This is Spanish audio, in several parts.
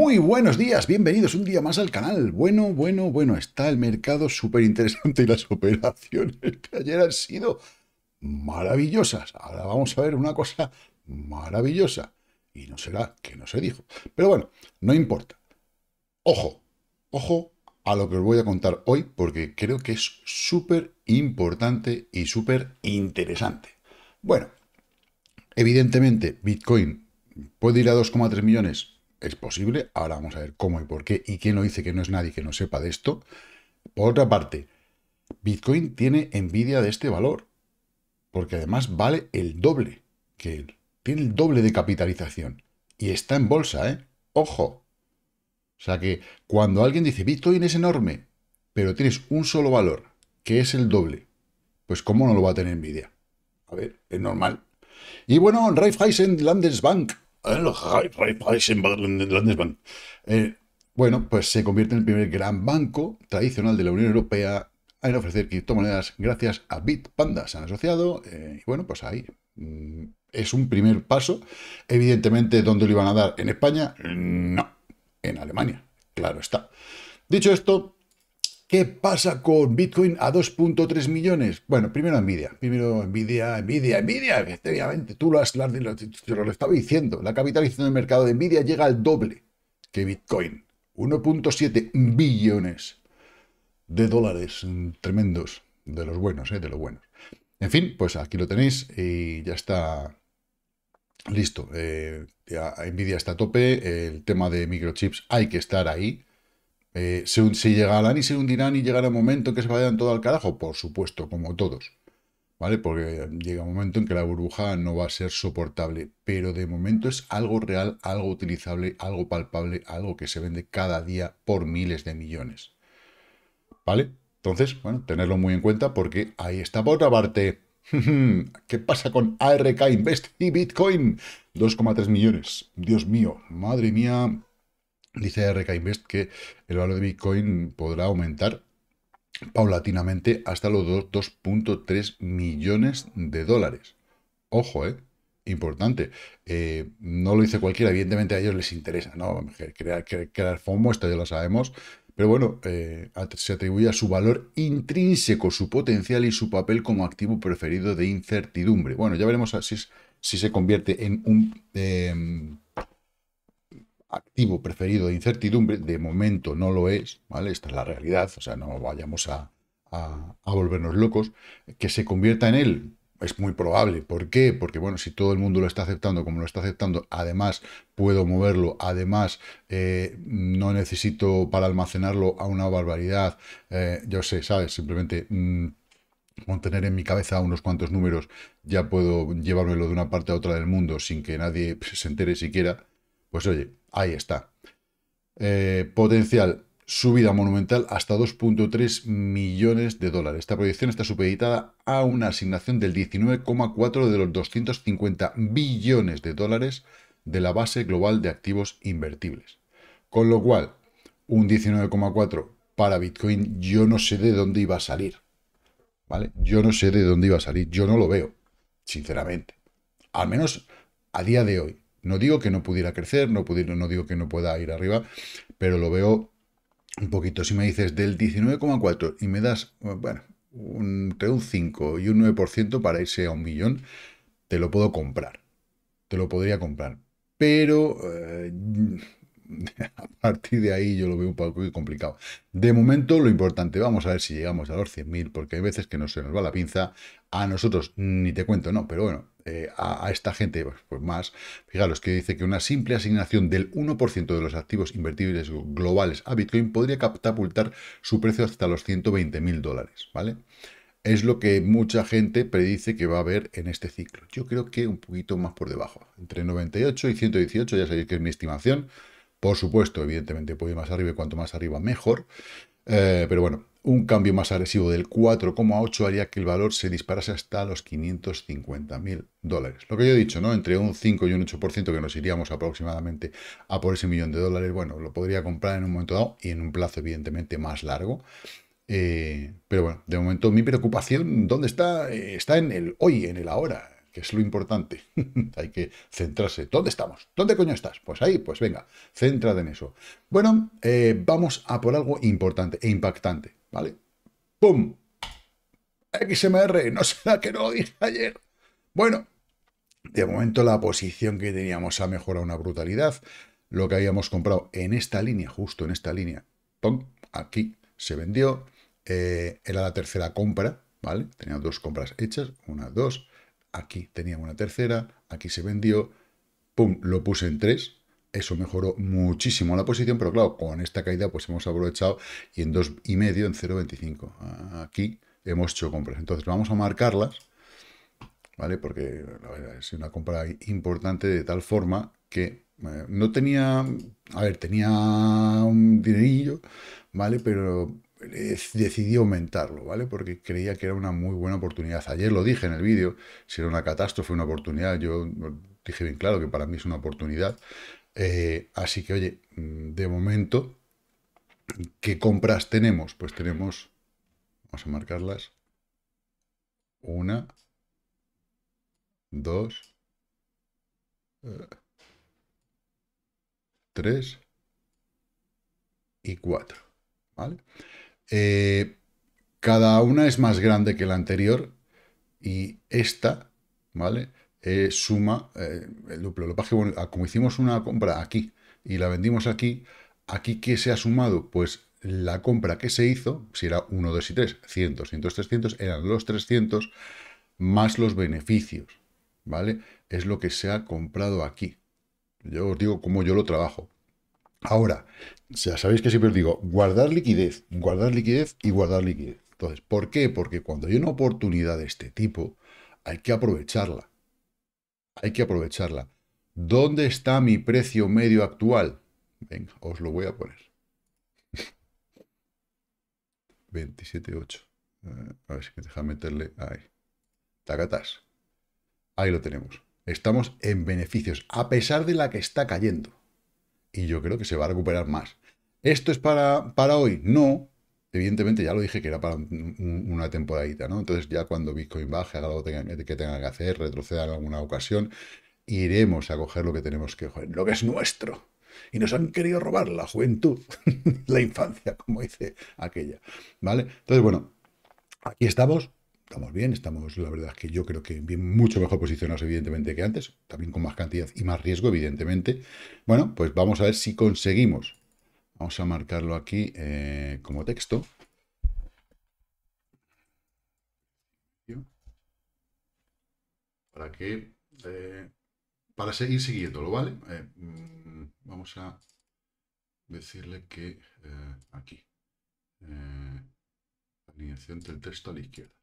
Muy buenos días, bienvenidos un día más al canal. Bueno, bueno, bueno, está el mercado súper interesante y las operaciones que ayer han sido maravillosas. Ahora vamos a ver una cosa maravillosa. Y no será que no se dijo. Pero bueno, no importa. Ojo, ojo a lo que os voy a contar hoy porque creo que es súper importante y súper interesante. Bueno, evidentemente Bitcoin puede ir a 2,3 millones es posible, ahora vamos a ver cómo y por qué y quién lo dice que no es nadie que no sepa de esto. Por otra parte, Bitcoin tiene envidia de este valor, porque además vale el doble que Tiene el doble de capitalización y está en bolsa, ¿eh? Ojo. O sea que cuando alguien dice Bitcoin es enorme, pero tienes un solo valor, que es el doble, pues ¿cómo no lo va a tener envidia? A ver, es normal. Y bueno, Raiffeisen Landesbank bueno, pues se convierte en el primer gran banco tradicional de la Unión Europea en ofrecer criptomonedas gracias a Bitpanda. Se han asociado y bueno, pues ahí es un primer paso. Evidentemente, ¿dónde lo iban a dar? ¿En España? No, en Alemania, claro está. Dicho esto, ¿Qué pasa con Bitcoin a 2.3 millones? Bueno, primero Nvidia. Primero Nvidia, Nvidia, Nvidia, efectivamente. Tú lo has lo, lo, estaba diciendo. La capitalización del mercado de Nvidia llega al doble que Bitcoin. 1.7 billones de dólares mm, tremendos. De los buenos, eh, de los buenos. En fin, pues aquí lo tenéis y ya está listo. Eh, Nvidia está a tope. El tema de microchips hay que estar ahí eh, se, al llegarán y se hundirán y llegará un momento que se vayan todo al carajo, por supuesto, como todos. ¿Vale? Porque llega un momento en que la burbuja no va a ser soportable, pero de momento es algo real, algo utilizable, algo palpable, algo que se vende cada día por miles de millones. ¿Vale? Entonces, bueno, tenerlo muy en cuenta porque ahí está por otra parte. ¿Qué pasa con ARK Invest y Bitcoin? 2,3 millones. Dios mío, madre mía, Dice RK Invest que el valor de Bitcoin podrá aumentar paulatinamente hasta los 2.3 millones de dólares. Ojo, ¿eh? Importante. Eh, no lo dice cualquiera, evidentemente a ellos les interesa, ¿no? Crear, crear, FOMO, esto ya lo sabemos, pero bueno, eh, se atribuye a su valor intrínseco, su potencial y su papel como activo preferido de incertidumbre. Bueno, ya veremos si, si se convierte en un... Em, activo preferido de incertidumbre, de momento no lo es, ¿vale? Esta es la realidad, o sea, no vayamos a, a, volvernos locos, que se convierta en él. Es muy probable. ¿Por qué? Porque, bueno, si todo el mundo lo está aceptando como lo está aceptando, además puedo moverlo, además eh, no necesito para almacenarlo a una barbaridad, eh, yo sé, ¿sabes? Simplemente mm, mantener en mi cabeza unos cuantos números ya puedo llevármelo de una parte a otra del mundo sin que nadie se entere siquiera. Pues oye, Ahí está. Eh, potencial subida monumental hasta 2.3 millones de dólares. Esta proyección está supeditada a una asignación del 19,4 de los 250 billones de dólares de la base global de activos invertibles. Con lo cual, un 19,4 para Bitcoin yo no sé de dónde iba a salir. ¿Vale? Yo no sé de dónde iba a salir, yo no lo veo, sinceramente. Al menos a día de hoy. No digo que no pudiera crecer, no, no digo que no pueda ir arriba, pero lo veo un poquito. Si me dices del 19,4 y me das, bueno, un, entre un 5 y un 9% para irse a un millón, te lo puedo comprar. Te lo podría comprar. Pero eh, a partir de ahí yo lo veo un poco complicado. De momento, lo importante, vamos a ver si llegamos a los 100.000, porque hay veces que no se nos va la pinza. A nosotros, ni te cuento, no, pero bueno, eh, a, esta gente, pues, pues, más. Fijaros que dice que una simple asignación del 1% de los activos invertibles globales a Bitcoin podría catapultar su precio hasta los 120.000 dólares, ¿vale? es lo que mucha gente predice que va a haber en este ciclo. Yo creo que un poquito más por debajo, entre 98 y 118, ya sabéis que es mi estimación, por supuesto, evidentemente puede ir más arriba y cuanto más arriba mejor. Eh, pero bueno, un cambio más agresivo del 4,8 haría que el valor se disparase hasta los 550 mil dólares. Lo que yo he dicho, ¿no? Entre un 5 y un 8% que nos iríamos aproximadamente a por ese millón de dólares, bueno, lo podría comprar en un momento dado y en un plazo evidentemente más largo. Eh, pero bueno, de momento mi preocupación, ¿dónde está? Eh, está en el hoy, en el ahora que es lo importante. Hay que centrarse. ¿Dónde estamos? ¿Dónde coño estás? Pues ahí, pues venga, céntrate en eso. Bueno, eh, vamos a por algo importante e impactante, ¿vale? ¡Pum! XMR, no será que no lo dije ayer. Bueno, de momento la posición que teníamos ha mejorado una brutalidad. Lo que habíamos comprado en esta línea, justo en esta línea, ¡pum! aquí se vendió. Eh, era la tercera compra, ¿vale? Tenía dos compras hechas, una, dos, aquí tenía una tercera, aquí se vendió, pum, lo puse en tres, eso mejoró muchísimo la posición, pero claro, con esta caída pues hemos aprovechado y en dos y medio en 0.25. Aquí hemos hecho compras. Entonces vamos a marcarlas, ¿vale? Porque es una compra importante de tal forma que eh, no tenía, a ver, tenía un dinerillo, ¿vale? Pero decidí aumentarlo, ¿vale? Porque creía que era una muy buena oportunidad. Ayer lo dije en el vídeo, si era una catástrofe, una oportunidad, yo dije bien claro que para mí es una oportunidad. Eh, así que, oye, de momento, ¿qué compras tenemos? Pues tenemos, vamos a marcarlas, una, dos, eh, tres y cuatro, ¿vale? Eh, cada una es más grande que la anterior y esta, ¿vale? Eh, suma el eh, duplo. Lo que ah, como hicimos una compra aquí y la vendimos aquí, aquí que se ha sumado? Pues la compra que se hizo, si era 1, 2 y 3, 100, 100, 300, eran los 300 más los beneficios, ¿vale? Es lo que se ha comprado aquí. Yo os digo cómo yo lo trabajo. Ahora, ya sabéis que siempre os digo, guardar liquidez, guardar liquidez y guardar liquidez. Entonces, ¿por qué? Porque cuando hay una oportunidad de este tipo, hay que aprovecharla. Hay que aprovecharla. ¿Dónde está mi precio medio actual? Venga, os lo voy a poner. 27.8. Eh, a ver si me deja meterle ahí. Tacatas. Ahí lo tenemos. Estamos en beneficios, a pesar de la que está cayendo y yo creo que se va a recuperar más. ¿Esto es para, para hoy? No. Evidentemente ya lo dije que era para una temporadita, ¿no? Entonces ya cuando Bitcoin baje, haga lo que tenga, que tenga que hacer, retroceda en alguna ocasión, iremos a coger lo que tenemos que coger, lo que es nuestro. Y nos han querido robar la juventud, la infancia, como dice aquella, ¿vale? Entonces, bueno, aquí estamos, estamos bien, estamos, la verdad es que yo creo que bien, mucho mejor posicionados evidentemente que antes, también con más cantidad y más riesgo evidentemente. Bueno, pues vamos a ver si conseguimos. Vamos a marcarlo aquí eh, como texto. Para que... Eh, para seguir siguiéndolo, ¿vale? Eh, mm, vamos a decirle que aquí. alineación del texto a la izquierda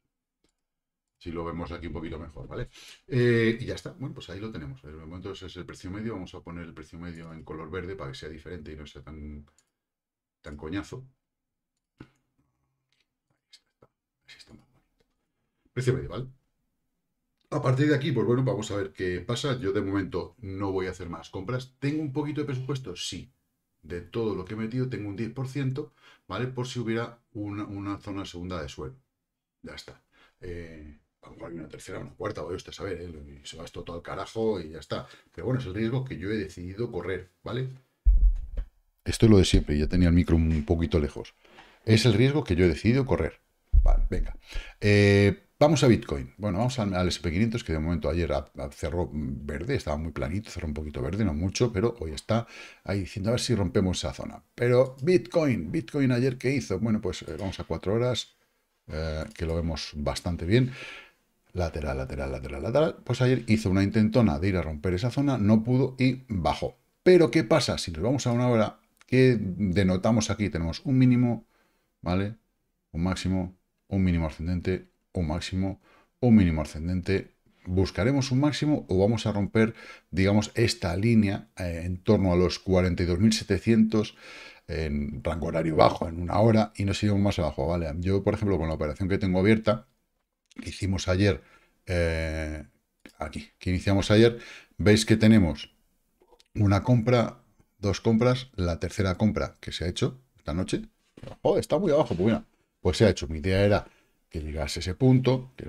si lo vemos aquí un poquito mejor, ¿vale? Eh, y ya está, bueno, pues ahí lo tenemos. De momento ese es el precio medio, vamos a poner el precio medio en color verde para que sea diferente y no sea tan, tan coñazo. Así está más bonito. Precio medio, ¿vale? A partir de aquí, pues bueno, vamos a ver qué pasa. Yo de momento no voy a hacer más compras. ¿Tengo un poquito de presupuesto? Sí. De todo lo que he metido tengo un 10%, ¿vale? Por si hubiera una, una zona segunda de suelo. Ya está. Eh, a lo una tercera, una cuarta, a usted a saber, ¿eh? se va esto todo al carajo y ya está. Pero bueno, es el riesgo que yo he decidido correr, ¿vale? Esto es lo de siempre, ya tenía el micro un poquito lejos. Es el riesgo que yo he decidido correr. Vale, venga. Eh, vamos a Bitcoin. Bueno, vamos al, SP500, que de momento ayer cerró verde, estaba muy planito, cerró un poquito verde, no mucho, pero hoy está ahí diciendo a ver si rompemos esa zona. Pero Bitcoin, Bitcoin ayer, ¿qué hizo? Bueno, pues eh, vamos a cuatro horas, que lo vemos bastante bien lateral, lateral, lateral, lateral. Pues ayer hizo una intentona de ir a romper esa zona, no pudo y bajó. Pero ¿qué pasa? Si nos vamos a una hora, ¿qué denotamos aquí? Tenemos un mínimo, ¿vale? Un máximo, un mínimo ascendente, un máximo, un mínimo ascendente. ¿Buscaremos un máximo o vamos a romper, digamos, esta línea eh, en torno a los 42.700 en rango horario bajo, en una hora, y nos iremos más abajo, ¿vale? Yo, por ejemplo, con la operación que tengo abierta, que hicimos ayer, eh, aquí, que iniciamos ayer, veis que tenemos una compra, dos compras, la tercera compra que se ha hecho esta noche. ¡oh, está muy abajo, pues pues se ha hecho. Mi idea era que llegase ese punto, que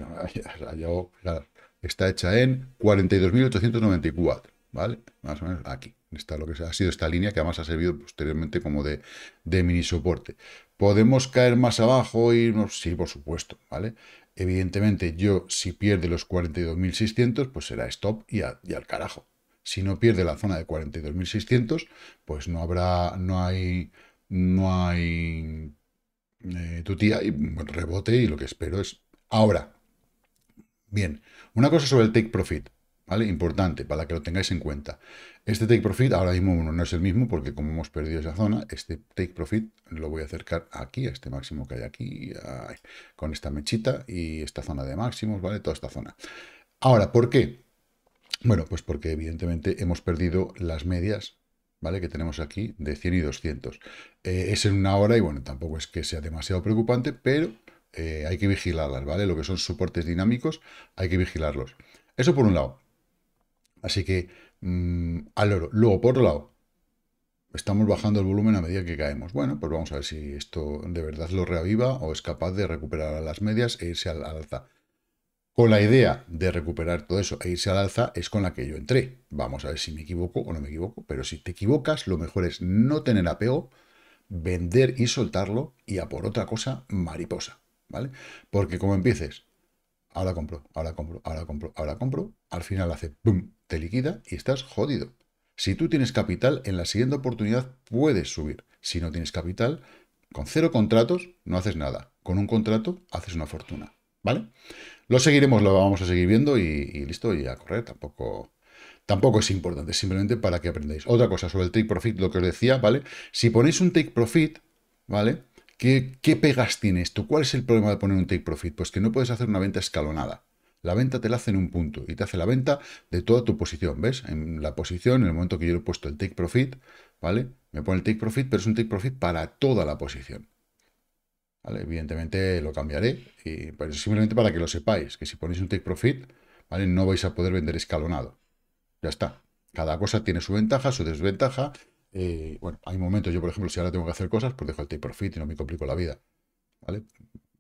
está hecha en 42.894, ¿vale? Más o menos aquí. Está lo que ha sido esta línea, que además ha servido posteriormente como de, mini soporte. ¿Podemos caer más abajo? y no, sí, por supuesto, ¿vale? Evidentemente, yo si pierde los 42.600, pues será stop y, al carajo. Si no pierde la zona de 42.600, pues no habrá, no hay, no hay eh, tu tía y rebote y lo que espero es ahora. Bien, una cosa sobre el take profit. ¿Vale? Importante, para que lo tengáis en cuenta. Este take profit, ahora mismo no es el mismo, porque como hemos perdido esa zona, este take profit lo voy a acercar aquí, a este máximo que hay aquí, con esta mechita y esta zona de máximos, ¿vale? Toda esta zona. Ahora, ¿por qué? Bueno, pues porque evidentemente hemos perdido las medias, ¿vale? Que tenemos aquí de 100 y 200. Eh, es en una hora y bueno, tampoco es que sea demasiado preocupante, pero eh, hay que vigilarlas, ¿vale? Lo que son soportes dinámicos, hay que vigilarlos. Eso por un lado. Así que mm, al oro. Luego, por otro lado, estamos bajando el volumen a medida que caemos. Bueno, pues vamos a ver si esto de verdad lo reaviva o es capaz de recuperar a las medias e irse al, alza. Con la idea de recuperar todo eso e irse al alza es con la que yo entré. Vamos a ver si me equivoco o no me equivoco, pero si te equivocas, lo mejor es no tener apego, vender y soltarlo y a por otra cosa mariposa, ¿vale? Porque como empieces ahora compro, ahora compro, ahora compro, ahora compro, al final hace ¡pum! te liquida y estás jodido. Si tú tienes capital, en la siguiente oportunidad puedes subir. Si no tienes capital, con cero contratos no haces nada. Con un contrato haces una fortuna. ¿Vale? Lo seguiremos, lo vamos a seguir viendo y, listo, y a correr. Tampoco, tampoco es importante, simplemente para que aprendáis. Otra cosa sobre el take profit, lo que os decía, ¿vale? Si ponéis un take profit, ¿vale? ¿Qué, pegas tiene esto ¿Cuál es el problema de poner un take profit? Pues que no puedes hacer una venta escalonada. La venta te la hace en un punto y te hace la venta de toda tu posición. ¿Ves? En la posición, en el momento que yo he puesto el take profit, ¿vale? Me pone el take profit, pero es un take profit para toda la posición. ¿Vale? Evidentemente lo cambiaré, y, pero simplemente para que lo sepáis, que si ponéis un take profit, ¿vale? No vais a poder vender escalonado. Ya está. Cada cosa tiene su ventaja, su desventaja, eh, bueno, hay momentos, yo por ejemplo, si ahora tengo que hacer cosas, pues dejo el profit profit y no me complico la vida. ¿Vale?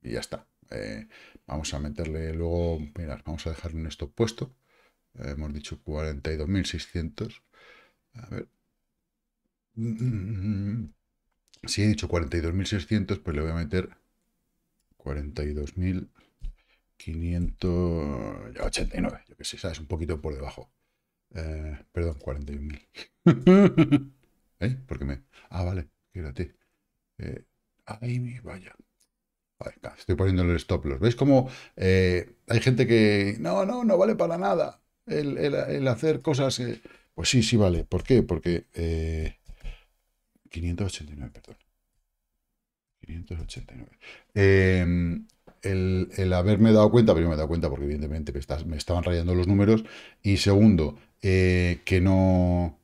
Y ya está. Eh, vamos a meterle luego, mira, vamos a dejarlo en esto puesto. Eh, hemos dicho 42.600. A ver. Si he dicho 42.600, pues le voy a meter 42.589. Yo que sé, ¿sabes? Un poquito por debajo. perdón, 41.000. ¿Eh? Porque me... Ah, vale, quédate. Eh, ahí, vaya. vaya. Estoy poniendo el stop loss. ¿Veis cómo eh, hay gente que... No, no, no vale para nada el, hacer cosas... Eh? Pues sí, sí vale. ¿Por qué? Porque... 589, eh, perdón. 589. el, haberme dado cuenta, primero me he dado cuenta porque evidentemente me, estaban rayando los números y segundo, que no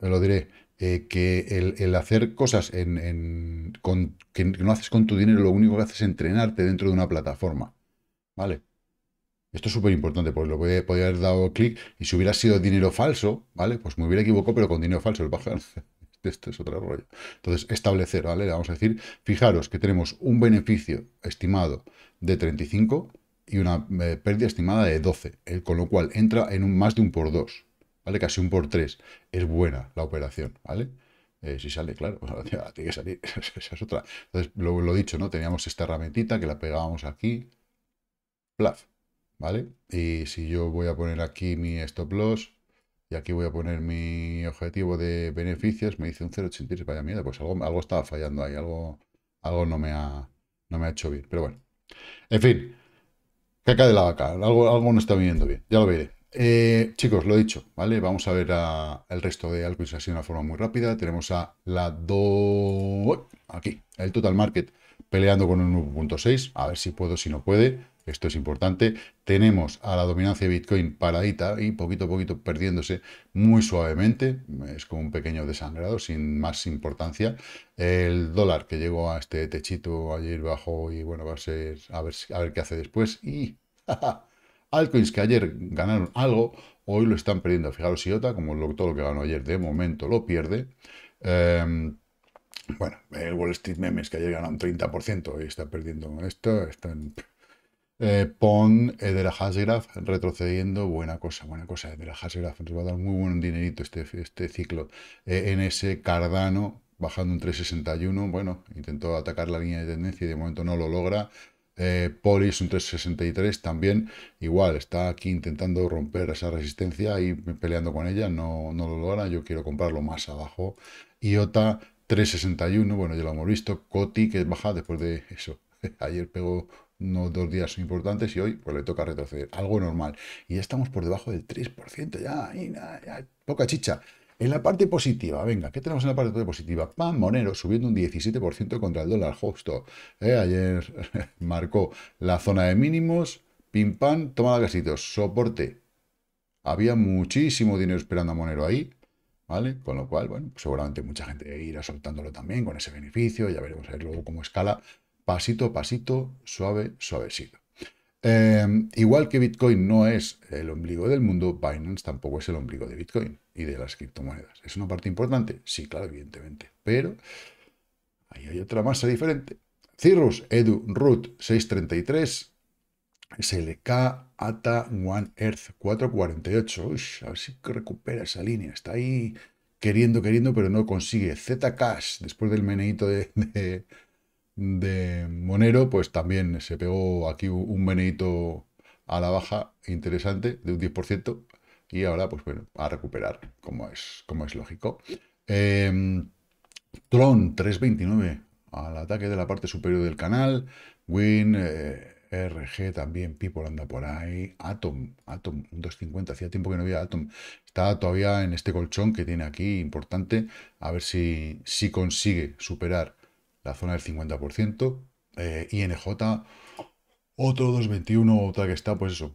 lo diré, eh, que el, hacer cosas con, que no haces con tu dinero, lo único que haces es entrenarte dentro de una plataforma. ¿Vale? Esto es súper importante, porque lo puede haber dado clic y si hubiera sido dinero falso, ¿vale? Pues me hubiera equivocado, pero con dinero falso. El bajar. Esto es otro rollo. Entonces, establecer, ¿vale? vamos a decir, fijaros que tenemos un beneficio estimado de 35, y una eh, pérdida estimada de 12, con lo cual entra en un más de un por 2, ¿vale? Casi un por 3. Es buena la operación, ¿vale? Eh, si sale, claro, tiene que salir, esa es otra. Entonces, lo, dicho, ¿no? Teníamos esta herramientita que la pegábamos aquí, plaf, ¿vale? Y si yo voy a poner aquí mi stop loss, y aquí voy a poner mi objetivo de beneficios, me dice un 0,83, vaya mierda, pues algo, estaba fallando ahí, algo, algo no, me ha, no me ha hecho bien, pero bueno. En fin, Caca de la vaca, algo, algo no está viniendo bien, ya lo veré. Eh, chicos, lo he dicho, ¿vale? Vamos a ver el resto de algo así de una forma muy rápida. Tenemos a la 2 Aquí, el Total Market peleando con un 1.6. A ver si puedo, si no puede. Esto es importante. Tenemos a la dominancia de Bitcoin paradita y poquito a poquito perdiéndose muy suavemente. Es como un pequeño desangrado, sin más importancia. El dólar que llegó a este techito ayer bajó y bueno, va a ser a ver, a ver qué hace después. Y altcoins que ayer ganaron algo, hoy lo están perdiendo. Fijaros, IOTA, como todo lo que ganó ayer, de momento lo pierde. Em, bueno, el Wall Street Memes que ayer ganó un 30% y está perdiendo esto, están eh, pon Edera eh, Hasgraf retrocediendo, buena cosa, buena cosa. Edera eh, Hasgraf nos va a dar muy buen dinerito este, este ciclo. NS Cardano bajando un 361, bueno, intentó atacar la línea de tendencia y de momento no lo logra. Polis un 363 también, igual, está aquí intentando romper esa resistencia y peleando con ella, no, no lo logra, yo quiero comprarlo más abajo. IOTA 361, bueno, ya lo hemos visto. Coti que baja después de eso. Ayer pegó no dos días son importantes y hoy pues le toca retroceder, algo normal. Y ya estamos por debajo del 3%, ya, poca chicha. En la parte positiva, venga, ¿qué tenemos en la parte positiva? Pan Monero subiendo un 17% contra el dólar justo. Eh, ayer marcó la zona de mínimos, pim pam, toma gasitos, soporte. Había muchísimo dinero esperando a Monero ahí, ¿vale? Con lo cual, bueno, seguramente mucha gente irá soltándolo también con ese beneficio, ya veremos luego cómo escala, pasito a pasito, suave, suavecito. Em, igual que Bitcoin no es el ombligo del mundo, Binance tampoco es el ombligo de Bitcoin y de las criptomonedas. ¿Es una parte importante? Sí, claro, evidentemente. Pero ahí hay otra masa diferente. Cirrus, Edu, Root 633, SLK, ATA, One Earth 448. Uy, a ver si recupera esa línea. Está ahí queriendo, queriendo, pero no consigue. Zcash, después del meneito de de Monero, pues también se pegó aquí un venidito a la baja interesante de un 10%. Y ahora, pues bueno, a recuperar, como es, como es lógico. Em, Tron 329 al ataque de la parte superior del canal. Win, eh, RG también, People anda por ahí. Atom, Atom, 250. Hacía tiempo que no había Atom. Está todavía en este colchón que tiene aquí, importante. A ver si, si consigue superar la zona del 50%, eh, INJ, otro 221, otra que está, pues eso,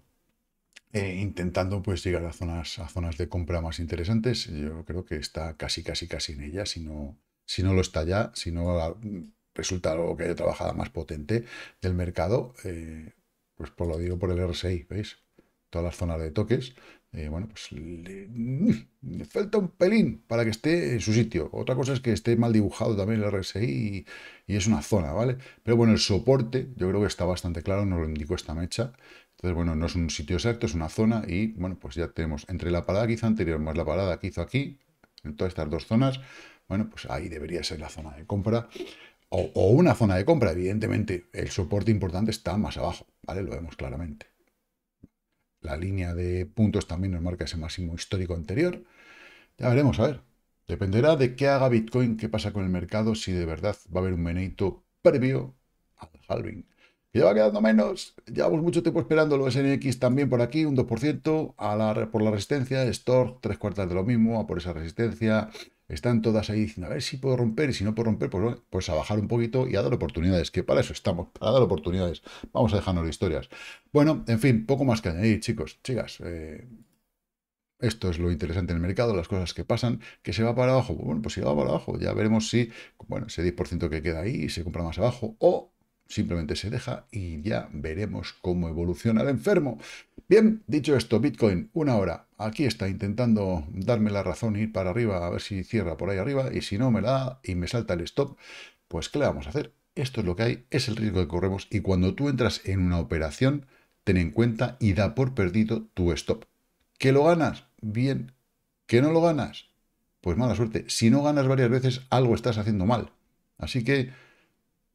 eh, intentando pues llegar a zonas, a zonas de compra más interesantes. Yo creo que está casi, casi, casi en ella, si no, si no lo está ya, si no ah, resulta algo que haya trabajada más potente del mercado, eh, pues por lo digo por el RSI, ¿veis? Todas las zonas de toques eh, bueno, pues mm, le, falta un pelín para que esté en su sitio. Otra cosa es que esté mal dibujado también el RSI y, es una zona, ¿vale? Pero bueno, el soporte yo creo que está bastante claro, nos lo indicó esta mecha. Entonces, bueno, no es un sitio exacto, es una zona y, bueno, pues ya tenemos entre la parada que hizo anterior más la parada que hizo aquí, en todas estas dos zonas, bueno, pues ahí debería ser la zona de compra o, o una zona de compra. Evidentemente, el soporte importante está más abajo, ¿vale? Lo vemos claramente. La línea de puntos también nos marca ese máximo histórico anterior. Ya veremos, a ver. Dependerá de qué haga Bitcoin, qué pasa con el mercado, si de verdad va a haber un meneito previo al halving. Y ya va quedando menos, llevamos mucho tiempo esperando los SNX también por aquí, un 2%, a por la resistencia, store tres cuartas de lo mismo, a por esa resistencia, están todas ahí diciendo, a ver si puedo romper, y si no puedo romper, pues, pues a bajar un poquito y a dar oportunidades, que para eso estamos, para dar oportunidades. Vamos a dejarnos historias. Bueno, en fin, poco más que añadir, chicos, chicas. Eh, esto es lo interesante en el mercado, las cosas que pasan, que se va para abajo. Pues bueno, pues si va para abajo, ya veremos si, bueno, ese 10% que queda ahí se compra más abajo o simplemente se deja y ya veremos cómo evoluciona el enfermo. Bien, dicho esto, Bitcoin, una hora. Aquí está intentando darme la razón, ir para arriba, a ver si cierra por ahí arriba, y si no me la da y me salta el stop, pues ¿qué le vamos a hacer? Esto es lo que hay, es el riesgo que corremos, y cuando tú entras en una operación, ten en cuenta y da por perdido tu stop. ¿Que lo ganas? Bien. ¿Que no lo ganas? Pues mala suerte. Si no ganas varias veces, algo estás haciendo mal. Así que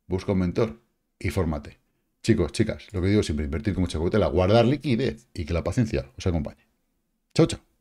busca un mentor y fórmate. Chicos, chicas, lo que digo siempre, invertir con mucha cautela, guardar liquidez y que la paciencia os acompañe. Chao, chao.